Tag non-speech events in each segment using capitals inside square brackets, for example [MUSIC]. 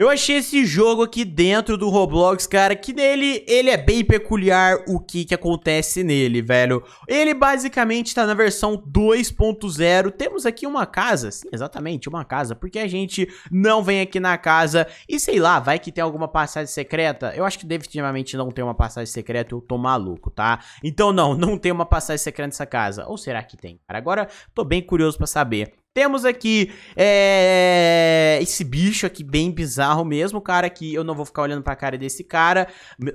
Eu achei esse jogo aqui dentro do Roblox, cara, que nele, ele é bem peculiar o que que acontece nele, velho. Ele basicamente tá na versão 2.0, temos aqui uma casa, sim, exatamente, uma casa, porque a gente não vem aqui na casa e sei lá, vai que tem alguma passagem secreta. Eu acho que definitivamente não tem uma passagem secreta, eu tô maluco, tá? Então não, [LAUGHS] não tem uma passagem secreta nessa casa, ou será que tem? Cara, agora tô bem curioso pra saber. Temos aqui é, esse bicho aqui bem bizarro mesmo, cara, que eu não vou ficar olhando pra cara desse cara.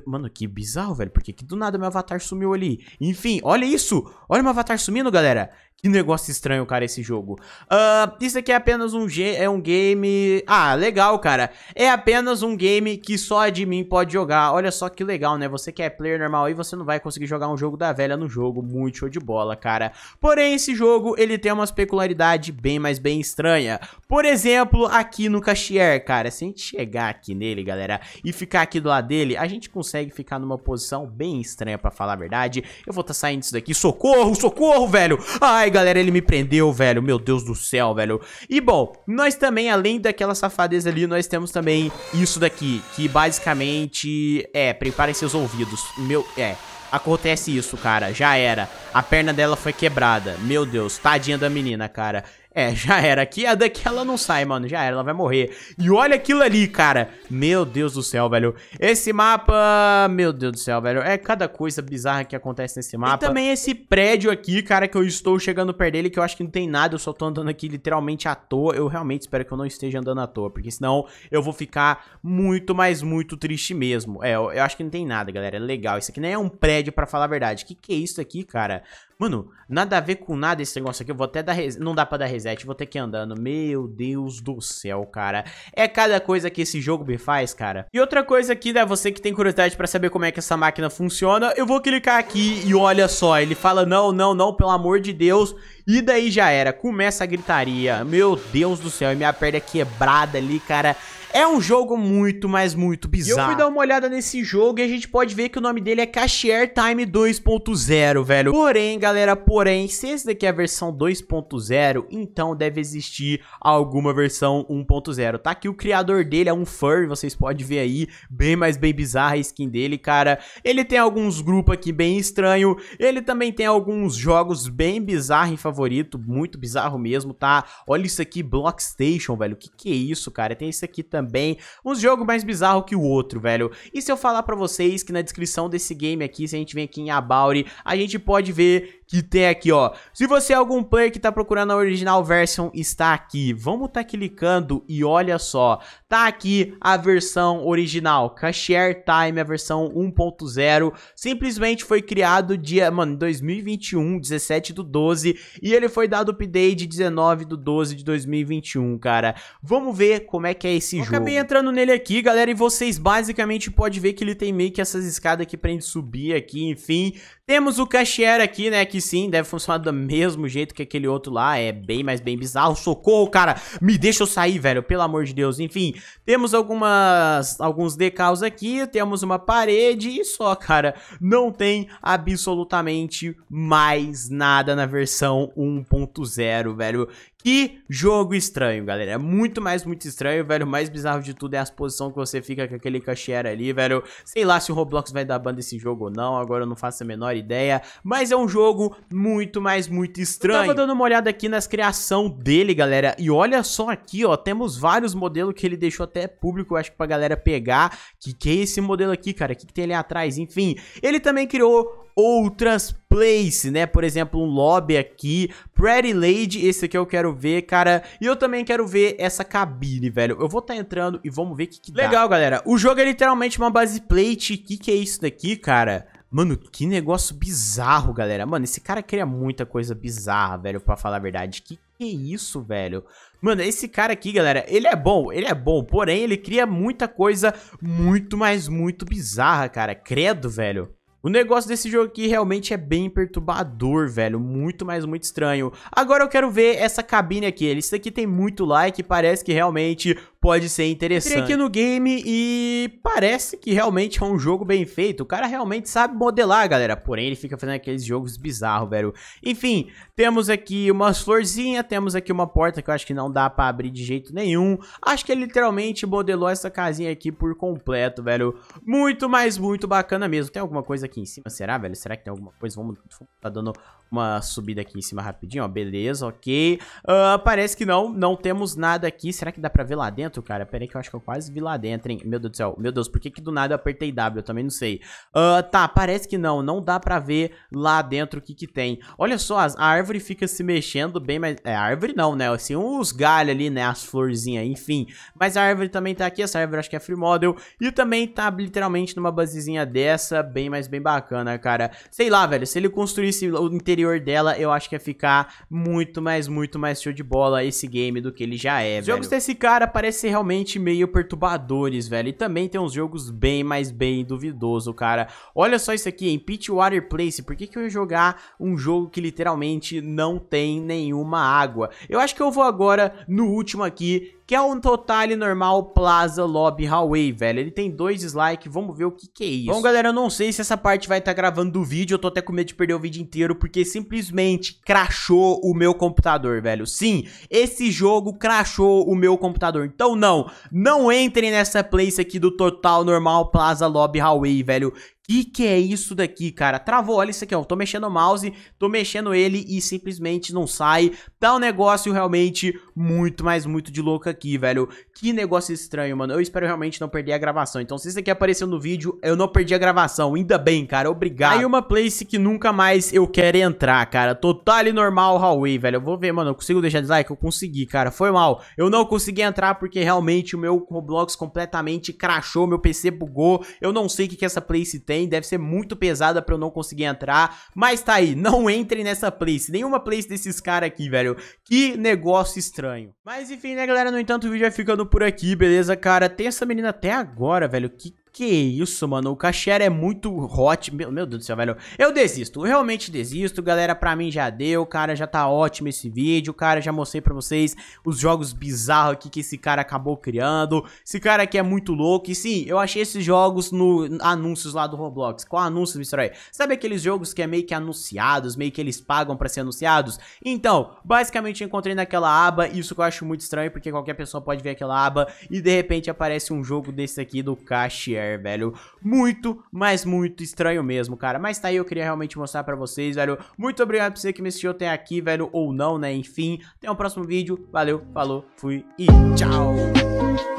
Mano, que bizarro, velho, porque que do nada meu avatar sumiu ali. Enfim, olha isso, olha meu avatar sumindo, galera. Que negócio estranho, cara, esse jogo. Uh, isso aqui é apenas um, é um game... Ah, legal, cara. É apenas um game que só admin pode jogar. Olha só que legal, né? Você que é player normal aí, você não vai conseguir jogar um jogo da velha no jogo. Muito show de bola, cara. Porém, esse jogo, ele tem uma especularidade bem, mas bem estranha. Por exemplo, aqui no Cachier, cara, se a gente chegar aqui nele, galera, e ficar aqui do lado dele, a gente consegue ficar numa posição bem estranha, pra falar a verdade. Eu vou tá saindo disso daqui. Socorro, socorro, velho! Ai, galera, ele me prendeu, velho. Meu Deus do céu, velho. E, bom, nós também, além daquela safadeza ali, nós temos também isso daqui, que basicamente, é, preparem seus ouvidos. Meu, é... Acontece isso, cara, já era A perna dela foi quebrada Meu Deus, tadinha da menina, cara é, já era. Aqui é a daqui ela não sai, mano. Já era, ela vai morrer. E olha aquilo ali, cara. Meu Deus do céu, velho. Esse mapa... Meu Deus do céu, velho. É cada coisa bizarra que acontece nesse mapa. E também esse prédio aqui, cara, que eu estou chegando perto dele, que eu acho que não tem nada. Eu só tô andando aqui literalmente à toa. Eu realmente espero que eu não esteja andando à toa, porque senão eu vou ficar muito, mas muito triste mesmo. É, eu, acho que não tem nada, galera. É legal. Isso aqui nem é um prédio, pra falar a verdade. Que que é isso aqui, cara? Mano, nada a ver com nada esse negócio aqui. Eu vou até dar... Res... Não dá pra dar reset, vou ter que ir andando. Meu Deus do céu, cara. É cada coisa que esse jogo me faz, cara. E outra coisa aqui, né? Você que tem curiosidade pra saber como é que essa máquina funciona, eu vou clicar aqui e olha só. Ele fala, não, não, não, pelo amor de Deus. E daí já era. Começa a gritaria. Meu Deus do céu. E minha perna quebrada ali, cara. É um jogo muito, mas muito bizarro. eu fui dar uma olhada nesse jogo e a gente pode ver que o nome dele é Cashier Time 2.0, velho. Porém, galera, porém, se esse daqui é a versão 2.0, então deve existir alguma versão 1.0. Tá aqui o criador dele, é um furry, vocês podem ver aí, bem mais bem bizarra a skin dele, cara. Ele tem alguns grupos aqui bem estranho, ele também tem alguns jogos bem bizarro em favorito, muito bizarro mesmo, tá? Olha isso aqui, Blockstation, velho, o que que é isso, cara? Tem isso aqui também também. Um jogo mais bizarro que o outro, velho. E se eu falar para vocês que na descrição desse game aqui, se a gente vem aqui em Abauri, a gente pode ver que tem aqui, ó. Se você é algum player que tá procurando a original version, está aqui. Vamos tá clicando e olha só. Tá aqui a versão original, Cashier Time, a versão 1.0. Simplesmente foi criado dia, mano, 2021, 17 do 12. E ele foi dado update 19 do 12 de 2021, cara. Vamos ver como é que é esse Eu jogo. Acabei entrando nele aqui, galera, e vocês basicamente pode ver que ele tem meio que essas escadas que pra gente subir aqui, enfim. Temos o Cashier aqui, né, que que sim, deve funcionar do mesmo jeito que aquele outro lá. É bem, mas bem bizarro. Socorro, cara! Me deixa eu sair, velho, pelo amor de Deus. Enfim, temos algumas alguns decaus aqui, temos uma parede e só, cara. Não tem absolutamente mais nada na versão 1.0, velho. Que jogo estranho, galera. É muito mais, muito estranho, velho. O mais bizarro de tudo é a posição que você fica com aquele cacheiro ali, velho. Sei lá se o Roblox vai dar banda esse jogo ou não, agora eu não faço a menor ideia. Mas é um jogo muito, mais muito estranho. Eu tava dando uma olhada aqui nas criação dele, galera. E olha só aqui, ó. Temos vários modelos que ele deixou até público, eu acho que pra galera pegar. Que que é esse modelo aqui, cara? O que, que tem ali atrás? Enfim, ele também criou outras places né? Por exemplo, um lobby aqui, Pretty Lady, esse aqui eu quero ver, cara. E eu também quero ver essa cabine, velho. Eu vou tá entrando e vamos ver o que, que dá. Legal, galera. O jogo é literalmente uma base plate. O que, que é isso daqui, cara? Mano, que negócio bizarro, galera. Mano, esse cara cria muita coisa bizarra, velho, pra falar a verdade. Que que é isso, velho? Mano, esse cara aqui, galera, ele é bom, ele é bom, porém ele cria muita coisa muito, mas muito bizarra, cara. Credo, velho. O negócio desse jogo aqui realmente é bem perturbador, velho. Muito, mas muito estranho. Agora eu quero ver essa cabine aqui. Isso daqui tem muito like. Parece que realmente pode ser interessante. Entrei aqui no game e parece que realmente é um jogo bem feito. O cara realmente sabe modelar, galera. Porém, ele fica fazendo aqueles jogos bizarros, velho. Enfim, temos aqui umas florzinhas, temos aqui uma porta que eu acho que não dá pra abrir de jeito nenhum. Acho que ele literalmente modelou essa casinha aqui por completo, velho. Muito, mas muito bacana mesmo. Tem alguma coisa aqui em cima, será, velho? Será que tem alguma coisa? Vamos, vamos tá dando uma subida aqui em cima rapidinho, ó. Beleza, ok. Uh, parece que não, não temos nada aqui. Será que dá pra ver lá dentro? cara. Pera aí que eu acho que eu quase vi lá dentro, hein. Meu Deus do céu. Meu Deus, por que que do nada eu apertei W? Eu também não sei. Uh, tá, parece que não. Não dá pra ver lá dentro o que que tem. Olha só, as, a árvore fica se mexendo bem, mas... É, a árvore não, né? Assim, os galhos ali, né? As florzinhas, enfim. Mas a árvore também tá aqui. Essa árvore acho que é free model. E também tá literalmente numa basezinha dessa. Bem, mas bem bacana, cara. Sei lá, velho. Se ele construísse o interior dela, eu acho que ia ficar muito, mais muito mais show de bola esse game do que ele já é, Os velho. jogos desse cara parecem ser realmente meio perturbadores, velho. E também tem uns jogos bem, mas bem duvidoso, cara. Olha só isso aqui, em Pitchwater Place. Por que, que eu ia jogar um jogo que literalmente não tem nenhuma água? Eu acho que eu vou agora no último aqui, que é um Total normal Plaza Lobby Hallway, velho. Ele tem dois dislikes, vamos ver o que que é isso. Bom, galera, eu não sei se essa parte vai estar tá gravando o vídeo, eu tô até com medo de perder o vídeo inteiro, porque simplesmente crashou o meu computador, velho. Sim, esse jogo crashou o meu computador. Então não, não entrem nessa place aqui do Total Normal Plaza Lobby Hallway, velho que que é isso daqui, cara? Travou, olha isso aqui, ó. Tô mexendo o mouse, tô mexendo ele e simplesmente não sai. Tá um negócio realmente muito, mas muito de louco aqui, velho. Que negócio estranho, mano. Eu espero realmente não perder a gravação. Então, se isso aqui apareceu no vídeo, eu não perdi a gravação. Ainda bem, cara. Obrigado. Aí uma place que nunca mais eu quero entrar, cara. Total e normal hallway, velho. Eu vou ver, mano. Eu consigo deixar dislike? Eu consegui, cara. Foi mal. Eu não consegui entrar porque realmente o meu Roblox completamente crashou, meu PC bugou. Eu não sei o que que essa place tem tem, deve ser muito pesada pra eu não conseguir entrar. Mas tá aí, não entrem nessa place. Nenhuma place desses caras aqui, velho. Que negócio estranho. Mas enfim, né, galera? No entanto, o vídeo vai ficando por aqui, beleza, cara? Tem essa menina até agora, velho. Que que isso, mano. O Cachera é muito hot. Meu, meu Deus do céu, velho. Eu desisto. Eu realmente desisto. Galera, pra mim já deu. Cara, já tá ótimo esse vídeo. Cara, já mostrei pra vocês os jogos bizarros aqui que esse cara acabou criando. Esse cara aqui é muito louco. E sim, eu achei esses jogos no anúncios lá do Roblox. Qual anúncio, Mr. Sabe aqueles jogos que é meio que anunciados, meio que eles pagam pra ser anunciados? Então, basicamente eu encontrei naquela aba. Isso que eu acho muito estranho, porque qualquer pessoa pode ver aquela aba. E de repente aparece um jogo desse aqui do Cachera velho. Muito, mas muito estranho mesmo, cara. Mas tá aí, eu queria realmente mostrar pra vocês, velho. Muito obrigado por você que me assistiu até aqui, velho, ou não, né? Enfim, até o próximo vídeo. Valeu, falou, fui e tchau!